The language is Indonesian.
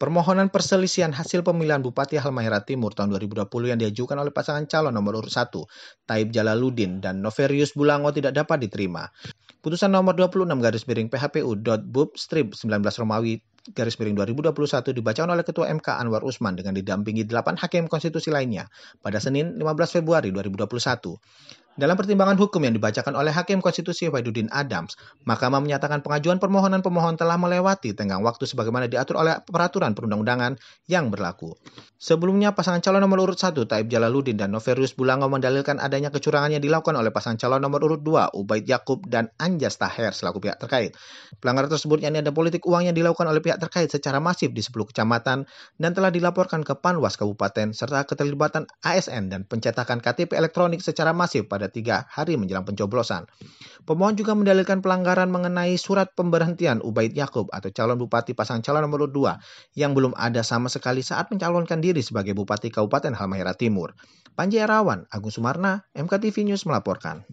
Permohonan perselisihan hasil pemilihan Bupati Halmahera Timur tahun 2020 yang diajukan oleh pasangan calon nomor urut 1, Taib Jalaluddin dan Noverius Bulango tidak dapat diterima. Putusan nomor 26 garis miring PHPU dot bub strip 19 Romawi garis miring 2021 dibacakan oleh Ketua MK Anwar Usman dengan didampingi 8 hakim konstitusi lainnya pada Senin 15 Februari 2021. Dalam pertimbangan hukum yang dibacakan oleh Hakim Konstitusi Wahidudin Adams, Mahkamah menyatakan pengajuan permohonan pemohon telah melewati tenggang waktu sebagaimana diatur oleh peraturan perundang-undangan yang berlaku. Sebelumnya, pasangan calon nomor urut 1 Taib Jalaluddin dan Noverius Bulango mendalilkan adanya kecurangan yang dilakukan oleh pasangan calon nomor urut 2 Ubaid Yakub dan Anjas Taher selaku pihak terkait. Pelanggaran tersebut yang ada politik uang yang dilakukan oleh pihak terkait secara masif di 10 kecamatan dan telah dilaporkan ke Panwas Kabupaten serta keterlibatan ASN dan pencetakan KTP elektronik secara masif pada tiga hari menjelang pencoblosan. Pemohon juga mendalilkan pelanggaran mengenai surat pemberhentian Ubaid Yakub atau calon bupati pasang calon nomor dua yang belum ada sama sekali saat mencalonkan diri sebagai bupati Kabupaten Halmahera Timur. Panji Erawan, Agung Sumarna, MKTV News melaporkan.